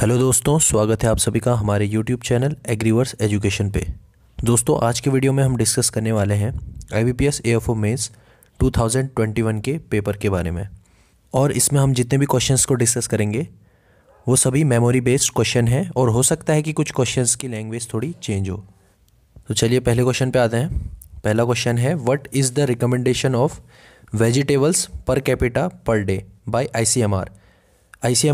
hello दोस्तों स्वागत है आप सभी का हमारे यूट्यूब चैनल एग्रीवर्स एजुकेशन पे दोस्तों आज के वीडियो में हम डिस्कस करने वाले हैं I B P S A F O mains two thousand twenty one के पेपर के बारे में और इसमें हम जितने भी क्वेश्चंस को डिस्कस करेंगे वो सभी मेमोरी बेस्ड क्वेश्चन हैं और हो सकता है कि कुछ क्वेश्चन की लैंग्वेज थोड़ी चेंज हो तो चलिए पहले क्वेश्चन पे आते हैं पहला क्वेश्चन है what is the recommendation of vegetables per capita per day by M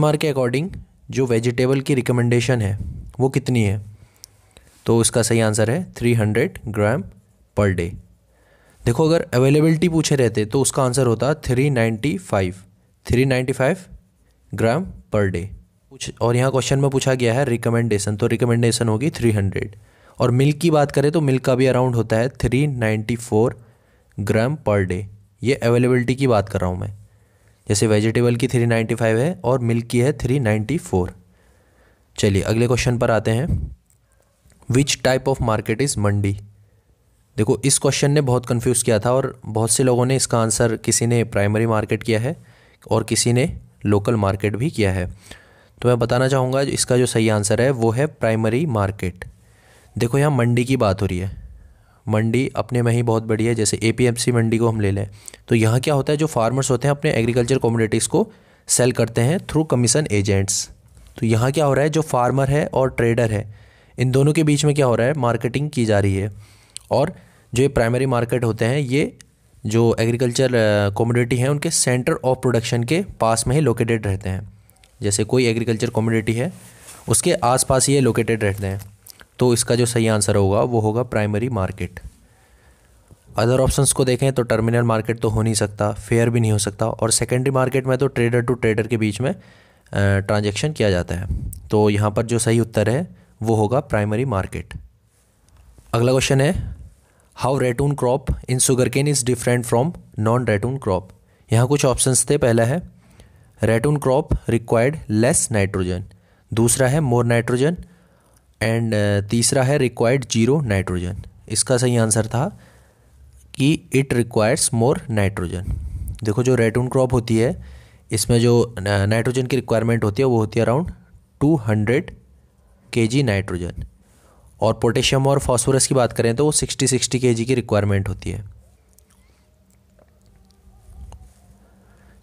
R के अकॉर्डिंग जो वेजिटेबल की रिकमेंडेशन है वो कितनी है तो उसका सही आंसर है three hundred gram per day देखो अगर अवेलेबिलिटी पूछे रहते तो उसका आंसर होता three ninety five three ninety five gram per day कुछ और यहाँ क्वेश्चन में पूछा गया है रिकमेंडेशन तो रिकमेंडेशन होगी थ्री हंड्रेड और मिल्क की बात करें तो मिल्क का भी अराउंड होता है three ninety four gram per day ये अवेलेबिलिटी की बात कर रहा हूँ मैं जैसे वेजिटेबल की 395 है और मिल्क की है 394 चलिए अगले क्वेश्चन पर आते हैं which type of market is mandi देखो इस क्वेश्चन ने बहुत कंफ्यूज किया था और बहुत से लोगों ने इसका आंसर किसी ने प्राइमरी मार्केट किया है और किसी ने लोकल मार्केट भी किया है तो मैं बताना चाहूँगा इसका जो सही आंसर है वो है प्राइमरी मार्केट देखो यहाँ मंडी की बात हो रही है मंडी अपने में ही बहुत बड़ी है जैसे ए मंडी को हम ले लें तो यहाँ क्या होता है जो फार्मर्स होते हैं अपने एग्रीकल्चर कम्युनिटीज़ को सेल करते हैं थ्रू कमीशन एजेंट्स तो यहाँ क्या हो रहा है जो फार्मर है और ट्रेडर है इन दोनों के बीच में क्या हो रहा है मार्केटिंग की जा रही है और जो ये प्राइमरी मार्केट होते हैं ये जो एग्रीकल्चर कम्युनिटी है उनके सेंटर ऑफ प्रोडक्शन के पास में ही लोकेटेड रहते हैं जैसे कोई एग्रीकल्चर कम्युनिटी है उसके आसपास ये लोकेटेड रहते हैं तो इसका जो सही आंसर होगा वो होगा प्राइमरी मार्केट अदर ऑप्शंस को देखें तो टर्मिनल मार्केट तो हो नहीं सकता फेयर भी नहीं हो सकता और सेकेंडरी मार्केट में तो ट्रेडर टू ट्रेडर के बीच में ट्रांजेक्शन किया जाता है तो यहाँ पर जो सही उत्तर है वो होगा प्राइमरी मार्केट अगला क्वेश्चन है how ratoon crop in cane is different from non ratoon crop यहाँ कुछ ऑप्शंस थे पहला है ratoon crop required less nitrogen दूसरा है मोर नाइट्रोजन एंड uh, तीसरा है रिक्वायर्ड जीरो नाइट्रोजन इसका सही आंसर था कि इट रिक्वायर्स मोर नाइट्रोजन देखो जो रेटून क्रॉप होती है इसमें जो नाइट्रोजन uh, की रिक्वायरमेंट होती है वो होती है around two hundred K G nitrogen और पोटेशियम और फॉस्फोरस की बात करें तो वो सिक्सटी सिक्सटी के जी की रिक्वायरमेंट होती है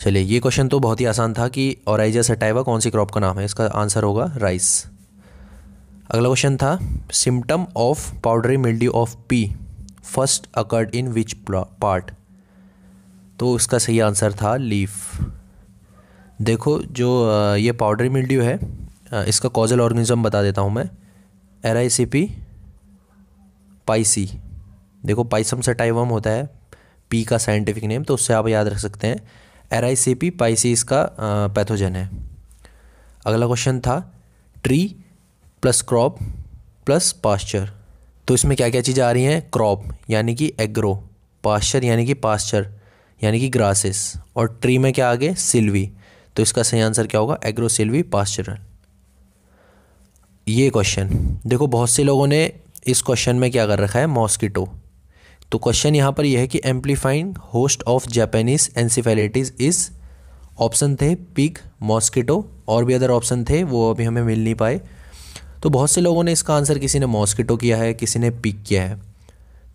चलिए ये क्वेश्चन तो बहुत ही आसान था कि ऑराइजा सटाइवा कौन सी क्रॉप का नाम है इसका आंसर होगा राइस अगला क्वेश्चन था symptom of powdery mildew of pea first occurred in which part तो उसका सही आंसर था लीफ देखो जो ये पाउडरी मिल्ड्यू है इसका कॉजल ऑर्गेनिज्म बता देता हूँ मैं Erysiphe pisi देखो पाइसम सेटाइवम होता है पी का साइंटिफिक नेम तो उससे आप याद रख सकते हैं Erysiphe pisi इसका पैथोजन है अगला क्वेश्चन था tree plus crop plus pasture तो इसमें क्या क्या चीज़ें आ रही हैं क्रॉप यानी कि एग्रो पास्चर यानी कि पास्चर यानी कि ग्रासेस और ट्री में क्या आ गए सिल्वी तो इसका सही आंसर क्या होगा एग्रो सिल्वी पास्चरल ये क्वेश्चन देखो बहुत से लोगों ने इस क्वेश्चन में क्या कर रखा है मॉस्किटो तो क्वेश्चन यहाँ पर यह है कि amplifying host of Japanese encephalitis इस ऑप्शन थे पिक मॉस्किटो और भी अदर ऑप्शन थे वो अभी हमें मिल नहीं पाए तो बहुत से लोगों ने इसका आंसर किसी ने मॉस्किटो किया है किसी ने पिक किया है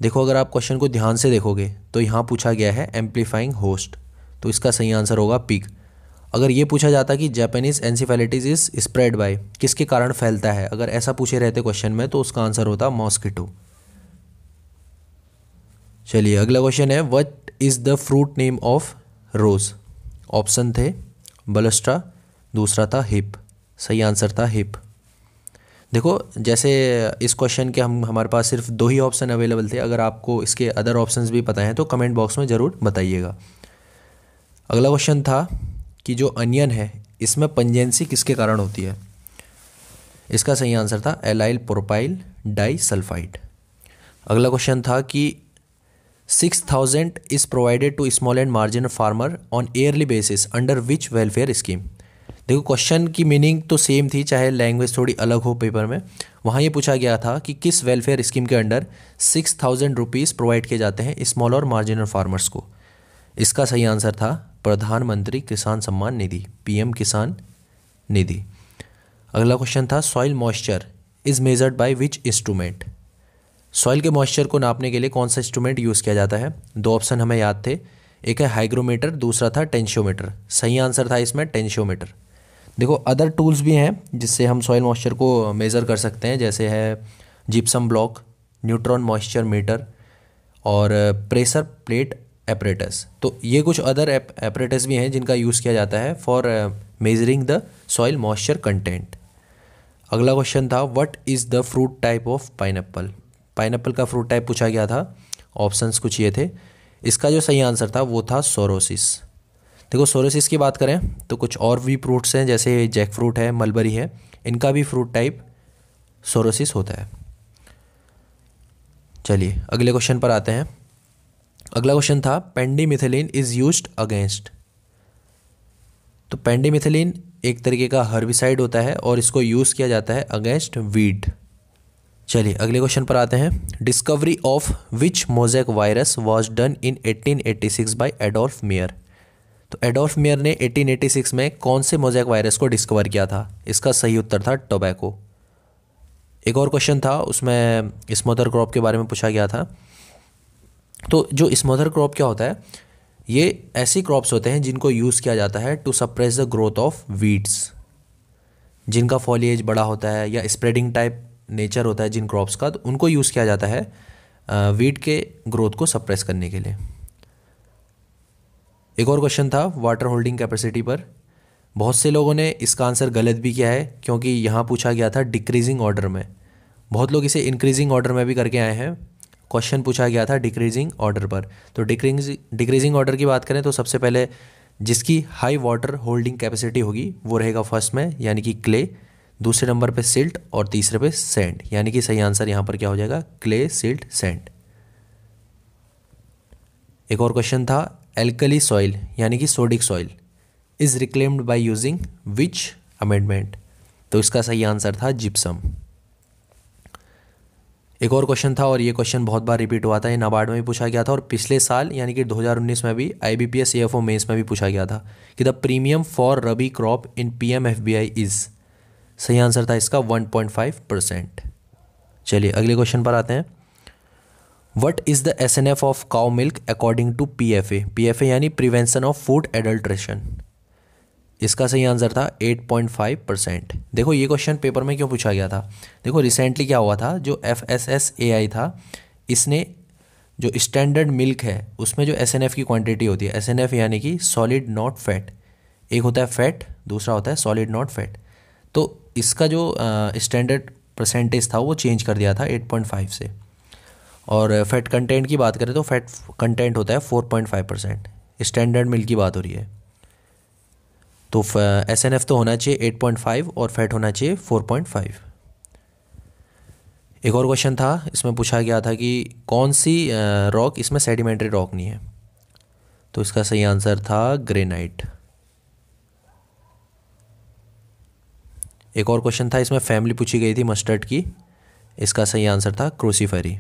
देखो अगर आप क्वेश्चन को ध्यान से देखोगे तो यहाँ पूछा गया है एम्पलीफाइंग होस्ट तो इसका सही आंसर होगा पिक अगर ये पूछा जाता कि Japanese encephalitis is spread by किसके कारण फैलता है अगर ऐसा पूछे रहते क्वेश्चन में तो उसका आंसर होता मॉस्किटो चलिए अगला क्वेश्चन है what is the fruit name of rose option थे बलस्ट्रा दूसरा था हिप सही आंसर था हिप देखो जैसे इस क्वेश्चन के हम हमारे पास सिर्फ दो ही ऑप्शन अवेलेबल थे अगर आपको इसके अदर ऑप्शन भी पता हैं तो कमेंट बॉक्स में ज़रूर बताइएगा अगला क्वेश्चन था कि जो अनियन है इसमें पंजेंसी किसके कारण होती है इसका सही आंसर था एलाइल प्रोपाइल डाई सल्फाइड अगला क्वेश्चन था कि six thousand is provided to small and marginal farmer on yearly basis under which welfare scheme देखो क्वेश्चन की मीनिंग तो सेम थी चाहे लैंग्वेज थोड़ी अलग हो पेपर में वहाँ ये पूछा गया था कि किस वेलफेयर स्कीम के under six thousand rupees provide किए जाते हैं स्मॉल और मार्जिनल फार्मर्स को इसका सही आंसर था प्रधानमंत्री किसान सम्मान निधि पीएम किसान निधि अगला क्वेश्चन था soil moisture is measured by which instrument soil के मॉइस्चर को नापने के लिए कौन सा इंस्ट्रूमेंट यूज़ किया जाता है दो ऑप्शन हमें याद थे एक है हाइग्रोमीटर दूसरा था टेंशियोमीटर सही आंसर था इसमें टेंशियोमीटर देखो अदर टूल्स भी हैं जिससे हम सॉइल मॉइस्चर को मेज़र कर सकते हैं जैसे है gypsum block neutron moisture meter और प्रेशर प्लेट एपरेटस तो ये कुछ अदर एपरेटस भी हैं जिनका यूज़ किया जाता है for measuring the soil moisture content अगला क्वेश्चन था what is the fruit type of pineapple pineapple का फ्रूट टाइप पूछा गया था ऑप्शंस कुछ ये थे इसका जो सही आंसर था वो था सोरोसिस देखो सोरोसिस की बात करें तो कुछ और भी फ्रूट्स हैं जैसे जैक फ्रूट है मलबरी है इनका भी फ्रूट टाइप सोरोसिस होता है चलिए अगले क्वेश्चन पर आते हैं अगला क्वेश्चन था पेंडीमिथिलीन इज़ यूज अगेंस्ट तो पेंडीमिथिलीन एक तरीके का हर्बिसाइड होता है और इसको यूज़ किया जाता है अगेंस्ट वीट चलिए अगले क्वेश्चन पर आते हैं discovery of which mosaic virus was done in 1886 by Adolf Mayer तो एडोल्फ मेयर ने 1886 में कौन से मोजेक वायरस को डिस्कवर किया था इसका सही उत्तर था टोबैको एक और क्वेश्चन था उसमें स्मोदर क्रॉप के बारे में पूछा गया था तो जो स्मोदर क्रॉप क्या होता है ये ऐसी क्रॉप्स होते हैं जिनको यूज़ किया जाता है to suppress the growth of weeds जिनका फॉलीज बड़ा होता है या स्प्रेडिंग टाइप नेचर होता है जिन क्रॉप्स का तो उनको यूज़ किया जाता है वीट के ग्रोथ को सप्रेस करने के लिए एक और क्वेश्चन था वाटर होल्डिंग कैपेसिटी पर बहुत से लोगों ने इसका आंसर गलत भी किया है क्योंकि यहाँ पूछा गया था डिक्रीजिंग ऑर्डर में बहुत लोग इसे इंक्रीजिंग ऑर्डर में भी करके आए हैं क्वेश्चन पूछा गया था डिक्रीजिंग ऑर्डर पर तो डिक्रीज डिक्रीजिंग ऑर्डर की बात करें तो सबसे पहले जिसकी हाई वाटर होल्डिंग कैपेसिटी होगी वो रहेगा फर्स्ट में यानी कि क्ले दूसरे नंबर पे सिल्ट और तीसरे पे सैंड यानी कि सही आंसर यहां पर क्या हो जाएगा क्ले सिल्ट सैंड एक और क्वेश्चन था एल्कली सॉइल यानी कि sodic soil is reclaimed by using which amendment तो इसका सही आंसर था जिप्सम एक और क्वेश्चन था और ये क्वेश्चन बहुत बार रिपीट हुआ था ये नाबार्ड में भी पूछा गया था और पिछले साल यानी कि 2019 में भी I B P S F O में भी पूछा गया था कि the premium for rabi crop in P M F B I is सही आंसर था इसका 1.5 परसेंट चलिए अगले क्वेश्चन पर आते हैं what is the S N F of cow milk according to P F A P F A यानी prevention of food adulteration इसका सही आंसर था 8.5 परसेंट देखो ये क्वेश्चन पेपर में क्यों पूछा गया था देखो रिसेंटली क्या हुआ था जो F S S A I था इसने जो स्टैंडर्ड मिल्क है उसमें जो एस एन एफ की क्वांटिटी होती है एस एन एफ यानी कि सॉलिड नॉट फैट एक होता है फैट दूसरा होता है सॉलिड नॉट फैट तो इसका जो स्टैंडर्ड परसेंटेज था वो चेंज कर दिया था 8.5 से और फैट कंटेंट की बात करें तो फैट कंटेंट होता है 4.5 परसेंट स्टैंडर्ड मिल की बात हो रही है तो एस एन एफ तो होना चाहिए 8.5 और फैट होना चाहिए 4.5 एक और क्वेश्चन था इसमें पूछा गया था कि कौन सी रॉक इसमें सेडिमेंट्री रॉक नहीं है तो इसका सही आंसर था ग्रेनाइट एक और क्वेश्चन था इसमें फैमिली पूछी गई थी मस्टर्ड की इसका सही आंसर था क्रोसीफरी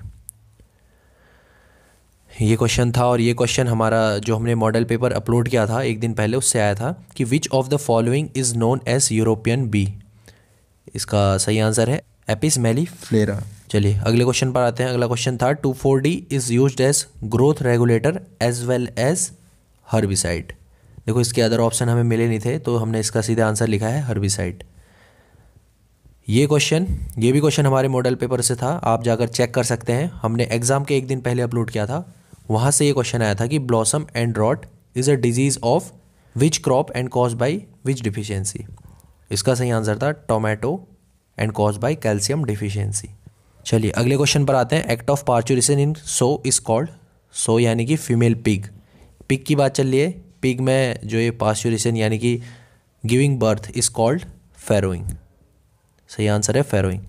ये क्वेश्चन था और ये क्वेश्चन हमारा जो हमने मॉडल पेपर अपलोड किया था एक दिन पहले उससे आया था कि which of the following is known as European bee इसका सही आंसर है एपिस मेली फ्लेरा चलिए अगले क्वेश्चन पर आते हैं अगला क्वेश्चन था two four D is use as growth regulator as well as herbicide देखो इसके अदर ऑप्शन हमें मिले नहीं थे तो हमने इसका सीधा आंसर लिखा है हर्बिसाइड ये क्वेश्चन ये भी क्वेश्चन हमारे मॉडल पेपर से था आप जाकर चेक कर सकते हैं हमने एग्ज़ाम के एक दिन पहले अपलोड किया था वहाँ से ये क्वेश्चन आया था कि blossom end rot is a disease of which crop and cause by which deficiency इसका सही आंसर था tomato and cause by calcium deficiency चलिए अगले क्वेश्चन पर आते हैं act of parturition in sow is called sow यानी कि फीमेल पिग पिग की बात चल रही है पिग में जो ये पार्चुरेशन यानी कि giving birth is called farrowing सही आंसर है फेरोइंग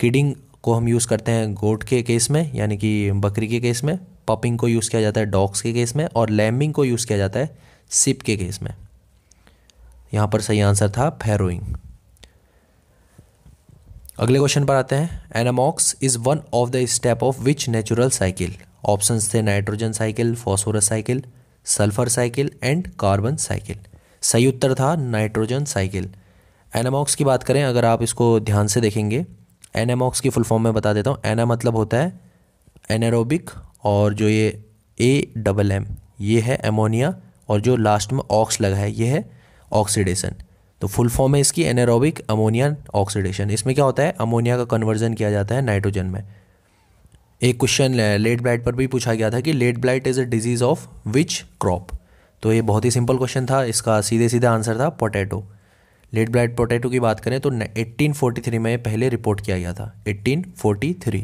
किडिंग को हम यूज़ करते हैं गोट के केस में यानी कि बकरी के केस में पपिंग को यूज़ किया जाता है डॉग्स के केस में और लैम्बिंग को यूज़ किया जाता है सिप के केस में यहाँ पर सही आंसर था फेरोइंग अगले क्वेश्चन पर आते हैं anammox is one of the step of which natural cycle option थे nitrogen cycle phosphorus cycle sulphur cycle and carbon cycle सही उत्तर था नाइट्रोजन साइकिल एनामॉक्स की बात करें अगर आप इसको ध्यान से देखेंगे एनामॉक्स की फुल फॉर्म में बता देता हूँ एना मतलब होता है एनारोबिक और जो ये ए डबल एम ये है एमोनिया और जो लास्ट में ऑक्स लगा है ये है ऑक्सीडेशन तो फुल फॉर्म है इसकी एनारोबिक अमोनिया ऑक्सीडेशन इसमें क्या होता है अमोनिया का कन्वर्जन किया जाता है नाइट्रोजन में एक क्वेश्चन लेट ब्लाइट पर भी पूछा गया था कि late blight is a disease of which crop तो ये बहुत ही सिंपल क्वेश्चन था इसका सीधे सीधे आंसर था पोटैटो लेट ब्लाइट पोटैटो की बात करें तो 1843 में पहले रिपोर्ट किया गया था 1843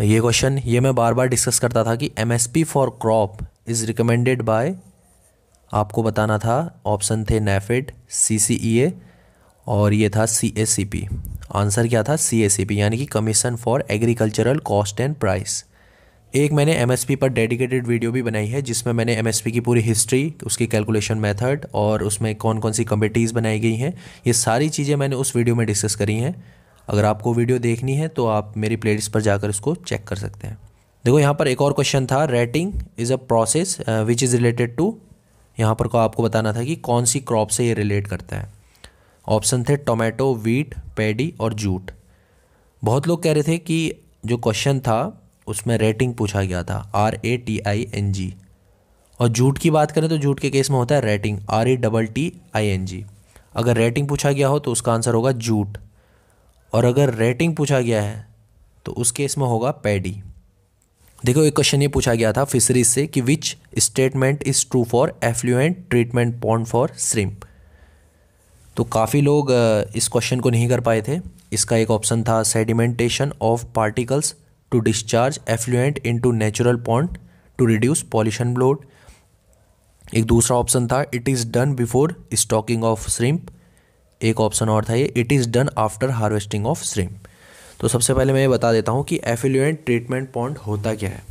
ये क्वेश्चन ये मैं बार बार डिस्कस करता था कि M S P for crop is recommended by आपको बताना था ऑप्शन थे नेफेड सी सी ई ए और ये था C S C P answer क्या था सी एस सी पी यानी कि commission for agricultural cost and price एक मैंने एम पर डेडिकेटेड वीडियो भी बनाई है जिसमें मैंने एम की पूरी हिस्ट्री उसकी कैलकुलेशन मेथड और उसमें कौन कौन सी कमिटीज़ बनाई गई हैं ये सारी चीज़ें मैंने उस वीडियो में डिस्कस करी हैं अगर आपको वीडियो देखनी है तो आप मेरी प्ले पर जाकर उसको चेक कर सकते हैं देखो यहाँ पर एक और क्वेश्चन था retting is a process which is related to यहाँ पर को आपको बताना था कि कौन सी क्रॉप से ये रिलेट करता है ऑप्शन थे टोमेटो वीट पैडी और जूट बहुत लोग कह रहे थे कि जो क्वेश्चन था उसमें रेटिंग पूछा गया था R A T I N G और झूठ की बात करें तो झूठ के केस में होता है retting R E double T I N G अगर रेटिंग पूछा गया हो तो उसका आंसर होगा झूठ और अगर रेटिंग पूछा गया है तो उस केस में होगा पैडी देखो एक क्वेश्चन ये पूछा गया था फिशरीज से कि which statement is true for effluent treatment pond for shrimp तो काफ़ी लोग इस क्वेश्चन को नहीं कर पाए थे इसका एक ऑप्शन था sedimentation of particles to discharge effluent into natural pond to reduce pollution load एक दूसरा ऑप्शन था it is done before stocking of shrimp एक ऑप्शन और था ये it is done after harvesting of shrimp तो सबसे पहले मैं ये बता देता हूँ कि एफिलुएंट ट्रीटमेंट पॉइंट होता क्या है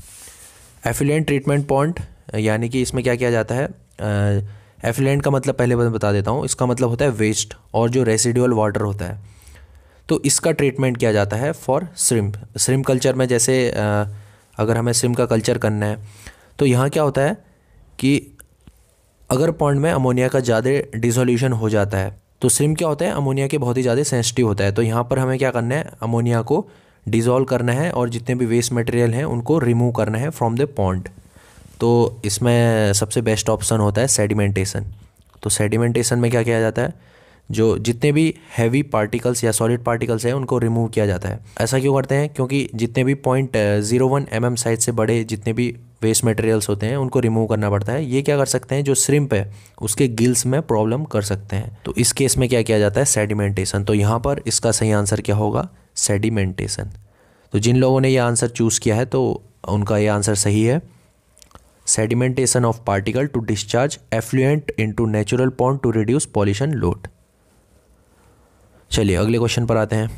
एफिलुएंट ट्रीटमेंट पॉइंट यानी कि इसमें क्या किया जाता है एफिलेंट का मतलब पहले बता देता हूँ इसका मतलब होता है वेस्ट और जो रेसिडुअल वाटर होता है तो इसका ट्रीटमेंट किया जाता है फॉर श्रिम्प श्रिम्प कल्चर में जैसे अगर हमें श्रिम्प का कल्चर करना है तो यहाँ क्या होता है कि अगर पॉन्ड में अमोनिया का ज़्यादा डिसोल्यूशन हो जाता है तो श्रिम क्या होता है अमोनिया के बहुत ही ज़्यादा सेंसिटिव होता है तो यहाँ पर हमें क्या करना है अमोनिया को डिज़ोल्व करना है और जितने भी वेस्ट मटेरियल हैं उनको रिमूव करना है फ्रॉम द पॉन्ड तो इसमें सबसे बेस्ट ऑप्शन होता है सेडिमेंटेशन तो सेडिमेंटेशन में क्या किया जाता है जो जितने भी हैवी पार्टिकल्स या सॉलिड पार्टिकल्स हैं उनको रिमूव किया जाता है ऐसा क्यों करते हैं क्योंकि जितने भी point zero one M M size से बड़े जितने भी वेस्ट मटेरियल्स होते हैं उनको रिमूव करना पड़ता है ये क्या कर सकते हैं जो श्रिम्प है उसके गिल्स में प्रॉब्लम कर सकते हैं तो इस केस में क्या किया जाता है सेडिमेंटेशन तो यहाँ पर इसका सही आंसर क्या होगा सेडिमेंटेशन तो जिन लोगों ने यह आंसर चूज़ किया है तो उनका यह आंसर सही है sedimentation of particle to discharge effluent into natural pond to reduce pollution load चलिए अगले क्वेश्चन पर आते हैं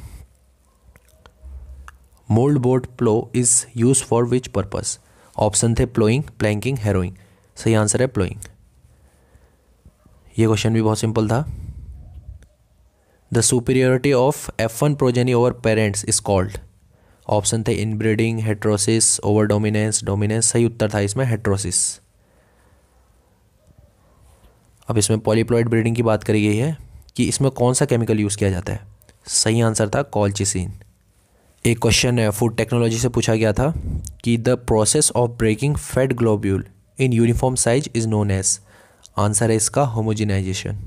mould board plough is use for which purpose option थे प्लोइंग प्लैंकिंग हेरोइंग सही आंसर है प्लोइंग ये क्वेश्चन भी बहुत सिंपल था the superiority of F one progeny over parents is called option थे inbreeding heterosis over dominance dominance सही उत्तर था इसमें हेट्रोसिस अब इसमें पॉलीप्लॉइड ब्रीडिंग की बात करी गई है कि इसमें कौन सा केमिकल यूज़ किया जाता है सही आंसर था कॉलचिसिन एक क्वेश्चन है फूड टेक्नोलॉजी से पूछा गया था कि the process of breaking fat globule in uniform size is known as answer है इसका होमोजिनाइजेशन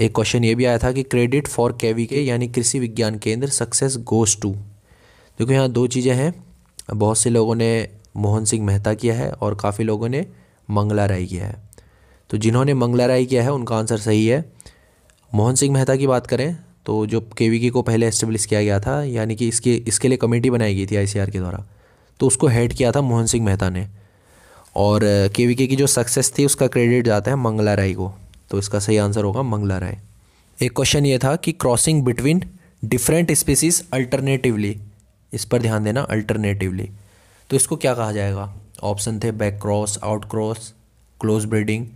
एक क्वेश्चन ये भी आया था कि क्रेडिट फॉर केवी के यानी कृषि विज्ञान केंद्र सक्सेस गोस टू देखो यहाँ दो चीज़ें हैं बहुत से लोगों ने मोहन सिंह मेहता किया है और काफ़ी लोगों ने मंगला राय किया है तो जिन्होंने मंगला राय किया है उनका आंसर सही है मोहन सिंह मेहता की बात करें तो जो के को पहले इस्टेब्लिश किया गया था यानी कि इसके इसके लिए कमेटी बनाई गई थी आई के द्वारा तो उसको हेड किया था मोहन सिंह मेहता ने और के की जो सक्सेस थी उसका क्रेडिट जाता है मंगला राय को तो इसका सही आंसर होगा मंगला राय एक क्वेश्चन ये था कि crossing between different species alternatively इस पर ध्यान देना अल्टरनेटिवली तो इसको क्या कहा जाएगा ऑप्शन थे back cross out cross close breeding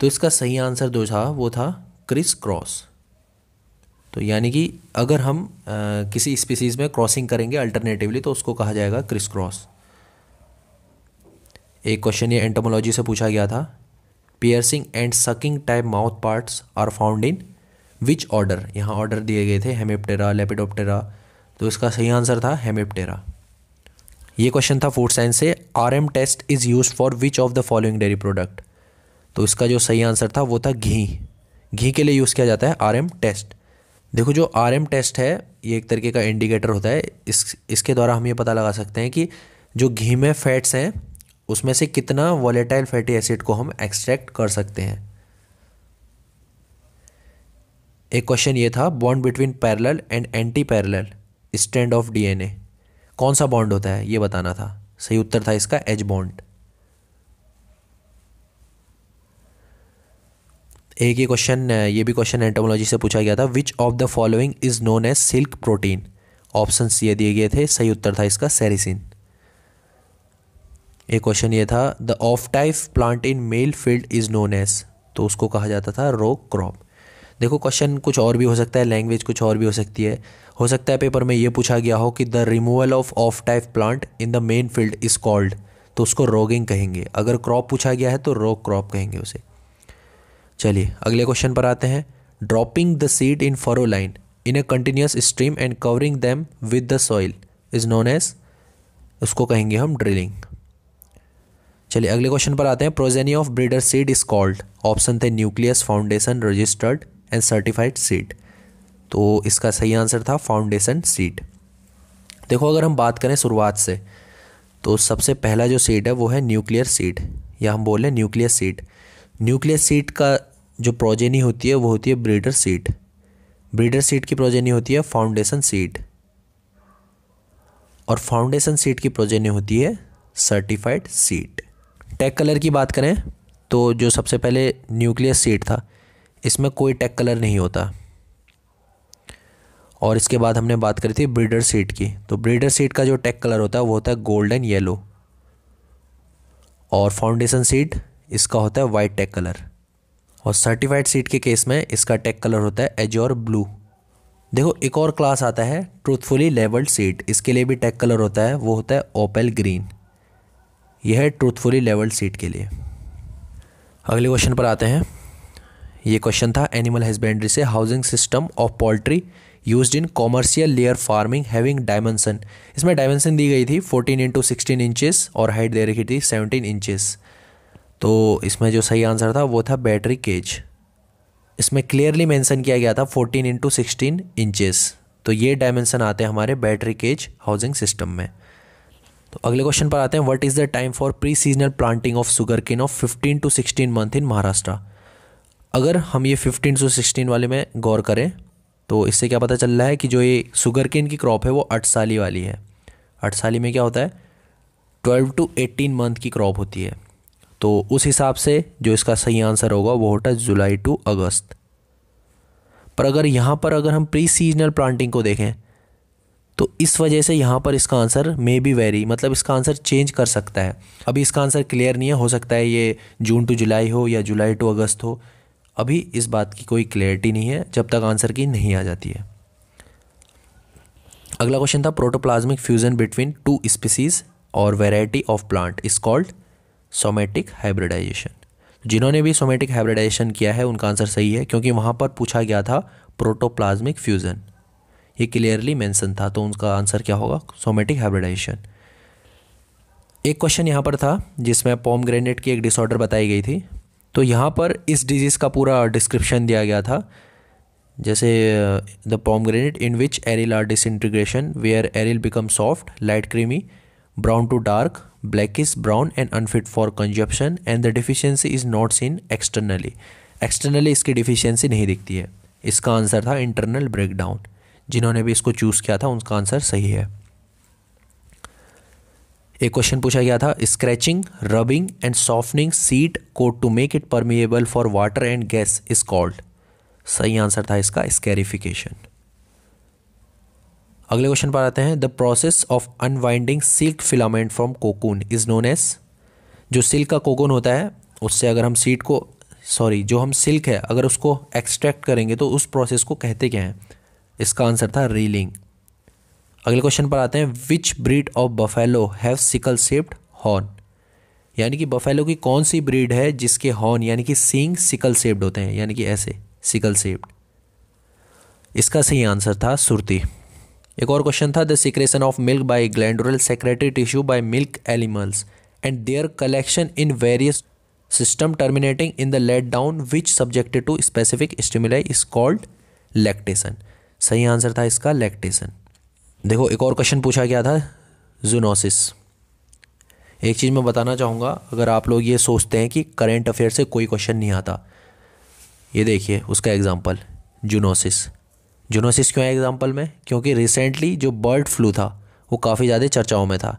तो इसका सही आंसर जो था वो था क्रिस क्रॉस तो यानी कि अगर हम आ, किसी स्पीसीज़ में क्रॉसिंग करेंगे अल्टरनेटिवली तो उसको कहा जाएगा क्रिस क्रॉस एक क्वेश्चन ये एंटोमोलॉजी से पूछा गया था piercing and sucking type mouth parts are found in which order यहाँ ऑर्डर दिए गए थे हेमिप्टेरा लेपिडोप्टेरा तो इसका सही आंसर था हेमिप्टेरा ये क्वेश्चन था फूड साइंस से R M test is use for which of the following dairy product तो इसका जो सही आंसर था वो था घी घी के लिए यूज़ किया जाता है आर टेस्ट देखो जो आर टेस्ट है ये एक तरीके का इंडिकेटर होता है इस इसके द्वारा हम ये पता लगा सकते हैं कि जो घी में फैट्स हैं उसमें से कितना वॉलेटाइल फैटी एसिड को हम एक्सट्रैक्ट कर सकते हैं एक क्वेश्चन ये था bond between parallel and anti parallel strand of DNA कौन सा बॉन्ड होता है ये बताना था सही उत्तर था इसका एच बॉन्ड एक ही क्वेश्चन ये भी क्वेश्चन एंटोमोलॉजी से पूछा गया था which of the following is known as silk protein option ये दिए गए थे सही उत्तर था इसका सेरिसिन एक क्वेश्चन ये था the off type plant in main field is known as तो उसको कहा जाता था रोक क्रॉप देखो क्वेश्चन कुछ और भी हो सकता है लैंग्वेज कुछ और भी हो सकती है हो सकता है पेपर में ये पूछा गया हो कि the removal of off type plant in the main field is called तो उसको रोगिंग कहेंगे अगर क्रॉप पूछा गया है तो रोग क्रॉप कहेंगे उसे चलिए अगले क्वेश्चन पर आते हैं dropping the seed in furrow line in a continuous stream and covering them with the soil is known as उसको कहेंगे हम ड्रिलिंग चलिए अगले क्वेश्चन पर आते हैं progeny of breeder seed is called option थे nucleus foundation registered and certified seed तो इसका सही आंसर था फाउंडेशन सीड देखो अगर हम बात करें शुरुआत से तो सबसे पहला जो सीड है वो है न्यूक्लियर सीड या हम बोल रहे हैं न्यूक्लियर सीड न्यूक्लियस सीट का जो प्रोजेनी होती है वो होती है ब्रीडर सीट ब्रीडर सीट की प्रोजेनी होती है फाउंडेशन सीट और फाउंडेशन सीट की प्रोजेनी होती है सर्टिफाइड सीट टैग कलर की बात करें तो जो सबसे पहले न्यूक्लियस सीट था इसमें कोई टैग कलर नहीं होता और इसके बाद हमने बात करी थी ब्रीडर सीट की तो ब्रीडर सीट का जो टैग कलर होता है वो होता है गोल्डन येलो और फाउंडेशन सीट इसका होता है वाइट टैग कलर और सर्टिफाइड सीट के केस में इसका टैग कलर होता है एजोर ब्लू देखो एक और क्लास आता है ट्रूथफुली लेवल्ड सीट इसके लिए भी टैग कलर होता है वो होता है ओपेल ग्रीन यह है ट्रूथफुली लेवल्ड सीट के लिए अगले क्वेश्चन पर आते हैं ये क्वेश्चन था एनिमल हस्बेंड्री से housing system of poultry use in commercial layer farming having dimension इसमें डायमेंसन दी गई थी 14 इंटू सिक्सटीन इंचेस और हाइट दे रखी थी 17 इंचेस तो इसमें जो सही आंसर था वो था बैटरी केज इसमें क्लियरली मेंशन किया गया था 14 इंटू सिक्सटीन इंचेस तो ये डायमेंसन आते हैं हमारे बैटरी केज हाउसिंग सिस्टम में तो अगले क्वेश्चन पर आते हैं what is the time for pre seasonal planting of sugarcane of 15 to 16 month in Maharashtra अगर हम ये 15 टू 16 वाले में गौर करें तो इससे क्या पता चल रहा है कि जो ये शुगर किन की क्रॉप है वो अठ साली वाली है अठ साली में क्या होता है ट्वेल्व टू एटीन मंथ की क्रॉप होती है तो उस हिसाब से जो इसका सही आंसर होगा वो होता है जुलाई टू अगस्त पर अगर यहाँ पर अगर हम प्री सीजनल प्लांटिंग को देखें तो इस वजह से यहाँ पर इसका आंसर मे बी वेरी मतलब इसका आंसर चेंज कर सकता है अभी इसका आंसर क्लियर नहीं है हो सकता है ये जून टू जुलाई हो या जुलाई टू अगस्त हो अभी इस बात की कोई क्लैरिटी नहीं है जब तक आंसर की नहीं आ जाती है अगला क्वेश्चन था protoplasmic fusion between two species और variety of plant is called somatic hybridisation जिन्होंने भी सोमेटिक हाइब्रिडाइजेशन किया है उनका आंसर सही है क्योंकि वहाँ पर पूछा गया था प्रोटोप्लाज्मिक फ्यूज़न ये क्लियरली मेंशन था तो उनका आंसर क्या होगा सोमेटिक हाइब्रिडाइजेशन एक क्वेश्चन यहाँ पर था जिसमें पॉम ग्रेनेट की एक डिसऑर्डर बताई गई थी तो यहाँ पर इस डिजीज़ का पूरा डिस्क्रिप्शन दिया गया था जैसे the pomegranate in which aril are disintegration where aril become soft light creamy brown to dark blackish brown and unfit for consumption and the deficiency is not seen externally externally इसकी deficiency नहीं दिखती है इसका answer था break down जिन्होंने भी इसको choose किया था उनका आंसर सही है एक क्वेश्चन पूछा गया था scratching rubbing and softening seed coat to make it permeable for water and gas is called सही आंसर था इसका स्कैरिफिकेशन अगले क्वेश्चन पर आते हैं the process of unwinding silk filament from cocoon is known as जो सिल्क का cocoon होता है उससे अगर हम सीट को सॉरी जो हम सिल्क है अगर उसको एक्सट्रैक्ट करेंगे तो उस प्रोसेस को कहते क्या हैं इसका आंसर था रीलिंग अगले क्वेश्चन पर आते हैं which breed of buffalo have sickle shaped horn यानी कि बफेलो की कौन सी ब्रीड है जिसके हॉर्न यानी कि सींग सिकल शेप्ड होते हैं यानी कि ऐसे सिकल शेप्ड इसका सही आंसर था सुरती एक और क्वेश्चन था the secretion of milk by glandular secretory tissue by milk animals and their collection in various system terminating in the let down which subjected to specific stimuli is called lactation सही answer था इसका lactation देखो एक और question पूछा गया था zoonosis एक चीज़ मैं बताना चाहूँगा अगर आप लोग ये सोचते हैं कि करेंट अफेयर से कोई क्वेश्चन नहीं आता ये देखिए उसका एग्ज़ाम्पल जूनोसिस जूनोसिस क्यों है एग्जाम्पल में क्योंकि रिसेंटली जो बर्ड फ्लू था वो काफ़ी ज़्यादा चर्चाओं में था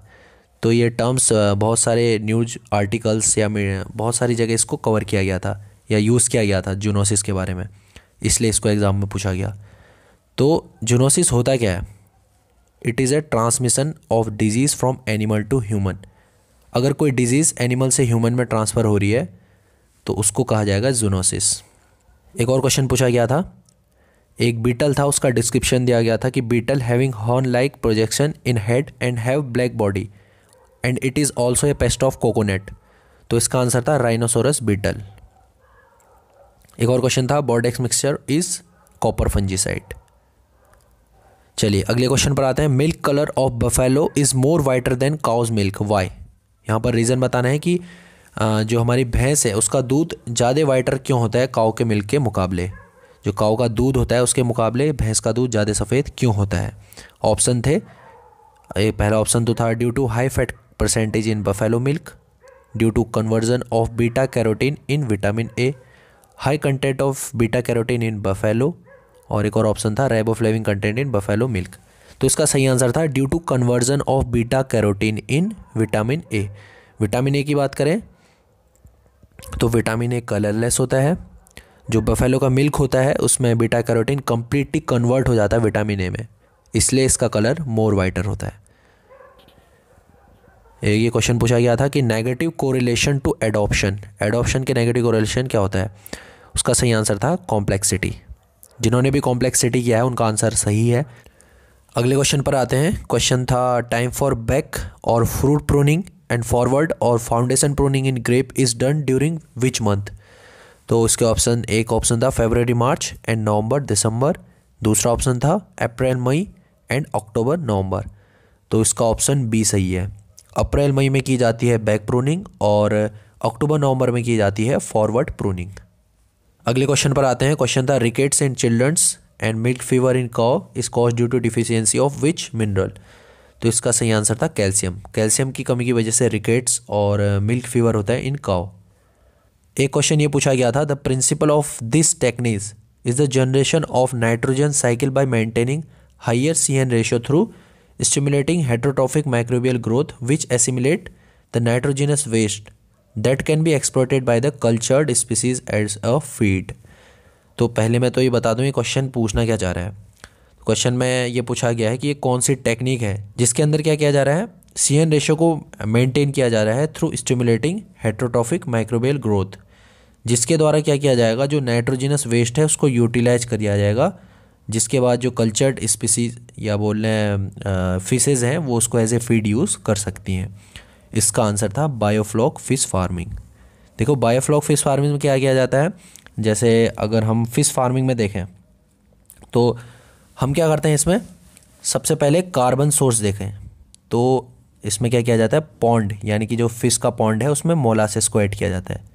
तो ये टर्म्स बहुत सारे न्यूज आर्टिकल्स या बहुत सारी जगह इसको कवर किया गया था या यूज़ किया गया था जूनोसिस के बारे में इसलिए इसको एग्ज़ाम में पूछा गया तो जूनोसिस होता क्या है it is a transmission of disease from animal to human अगर कोई डिजीज़ एनिमल से ह्यूमन में ट्रांसफ़र हो रही है तो उसको कहा जाएगा जूनोसिस एक और क्वेश्चन पूछा गया था एक बीटल था उसका डिस्क्रिप्शन दिया गया था कि beetle having horn like projection in head and have black body and it is also a pest of coconut तो इसका आंसर था राइनोसोरस बीटल एक और क्वेश्चन था Bordeaux mixture is copper fungicide चलिए अगले क्वेश्चन पर आते हैं milk colour of buffalo is more whiter than cow's milk why यहाँ पर रीज़न बताना है कि जो हमारी भैंस है उसका दूध ज़्यादा वाइटर क्यों होता है काओ के मिल्क के मुकाबले जो काउ का दूध होता है उसके मुकाबले भैंस का दूध ज़्यादा सफ़ेद क्यों होता है ऑप्शन थे ये पहला ऑप्शन तो था due to high fat percentage in buffalo milk due to conversion of beta carotene in vitamin A high content of beta carotene in buffalo और एक और ऑप्शन था riboflavin content in buffalo milk तो इसका सही answer था due to conversion of beta carotene in vitamin A vitamin A की बात करें तो विटामिन ए कलरलेस होता है जो बफेलो का मिल्क होता है उसमें बीटा कैरोटीन कम्प्लीटली कन्वर्ट हो जाता है विटामिन ए में इसलिए इसका कलर मोर वाइटर होता है ये क्वेश्चन पूछा गया था कि negative correlation to adoption adoption के नेगेटिव कोरिलेशन क्या होता है उसका सही आंसर था कॉम्प्लेक्सिटी जिन्होंने भी कॉम्प्लेक्सिटी किया है उनका आंसर सही है अगले क्वेश्चन पर आते हैं क्वेश्चन था टाइम फॉर बैक और फ्रूट प्रोनिंग एंड फॉरवर्ड और foundation pruning in grape is done during which month तो उसके ऑप्शन एक ऑप्शन था फेबररी मार्च एंड नवंबर दिसंबर दूसरा ऑप्शन था अप्रैल मई एंड अक्टूबर नवंबर तो इसका ऑप्शन बी सही है अप्रैल मई में की जाती है बैक प्रूनिंग और अक्टूबर नवंबर में की जाती है फॉरवर्ड प्रूनिंग अगले क्वेश्चन पर आते हैं क्वेश्चन था rickets in childrens and milk fever in cow is cause due to deficiency of which mineral तो इसका सही आंसर था कैल्शियम कैल्शियम की कमी की वजह से रिकेट्स और मिल्क uh, फीवर होता है इन काओ एक क्वेश्चन ये पूछा गया था the principle of this technique is the generation of nitrogen cycle by maintaining higher C N ratio through stimulating heterotrophic microbial growth which assimilate the nitrogenous waste that can be exploited by the cultured species as a feed तो पहले मैं तो ये बता दूँ ये question पूछना क्या चाह रहा है क्वेश्चन तो में ये पूछा गया है कि ये कौन सी टेक्निक है जिसके अंदर क्या किया जा रहा है सी एन रेशो को मेंटेन किया जा रहा है through stimulating heterotrophic microbial growth जिसके द्वारा क्या किया जाएगा जो नाइट्रोजिनस वेस्ट है उसको यूटिलाइज कर दिया जाएगा जिसके बाद जो कल्चर्ड स्पीसीज या बोल रहे हैं फिशेज़ हैं वो उसको एज ए फीड यूज़ कर सकती हैं इसका आंसर था बायोफ्लॉक फ़िश फार्मिंग देखो बायोफ्लॉक फ़िश फार्मिंग में क्या किया जाता है जैसे अगर हम फ़िश फार्मिंग में देखें तो हम क्या करते हैं इसमें सबसे पहले कार्बन सोर्स देखें तो इसमें क्या किया जाता है पॉन्ड यानी कि जो फ़िश का पॉन्ड है उसमें मोलासेस को ऐड किया जाता है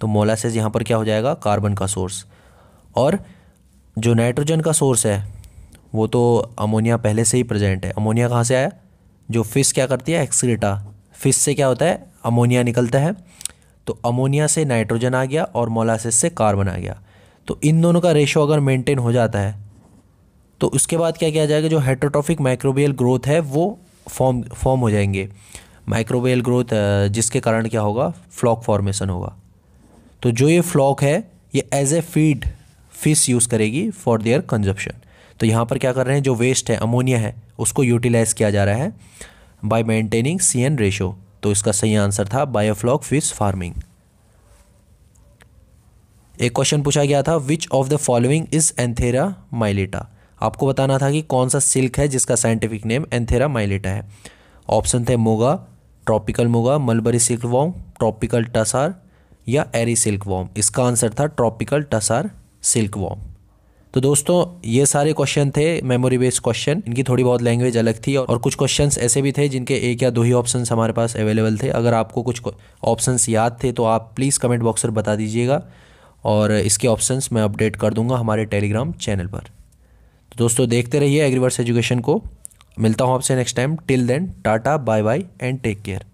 तो मोलासेस यहाँ पर क्या हो जाएगा कार्बन का सोर्स और जो नाइट्रोजन का सोर्स है वो तो अमोनिया पहले से ही प्रेजेंट है अमोनिया कहाँ से आया जो फ़िश क्या करती है एक्सक्रीटा फ़िश से क्या होता है अमोनिया निकलता है तो अमोनिया से नाइट्रोजन आ गया और मोलासेस से कार्बन आ गया तो इन दोनों का रेशो अगर मेंटेन हो जाता है तो उसके बाद क्या किया जाएगा जो हेट्रोट्रॉफिक माइक्रोबियल ग्रोथ है वो फॉर्म फॉर्म हो जाएंगे माइक्रोबियल ग्रोथ जिसके कारण क्या होगा फ्लॉक फॉर्मेशन होगा तो जो ये फ्लॉक है ये as a feed fish use करेगी फॉर देयर कंजप्शन तो यहाँ पर क्या कर रहे हैं जो वेस्ट है अमोनिया है उसको यूटिलाइज़ किया जा रहा है by maintaining C N ratio तो इसका सही आंसर था बायोफ्लॉक फिश फार्मिंग एक क्वेश्चन पूछा गया था which of the following is Antheraea mylitta आपको बताना था कि कौन सा सिल्क है जिसका साइंटिफिक नेम एंथेरा माइलेटा है ऑप्शन थे muga tropical muga mulberry silkworm tropical tasar या एरी सिल्क वॉम इसका आंसर था ट्रॉपिकल टसार सिल्क वॉम तो दोस्तों ये सारे क्वेश्चन थे मेमोरी बेस्ड क्वेश्चन इनकी थोड़ी बहुत लैंग्वेज अलग थी और कुछ क्वेश्चन ऐसे भी थे जिनके एक या दो ही ऑप्शन हमारे पास अवेलेबल थे अगर आपको कुछ ऑप्शन याद थे तो आप प्लीज़ कमेंट बॉक्स पर बता दीजिएगा और इसके ऑप्शन मैं अपडेट कर दूंगा हमारे टेलीग्राम चैनल पर तो दोस्तों देखते रहिए एग्रीवर्स एजुकेशन को मिलता हूँ आपसे next time till then tata bye bye and take care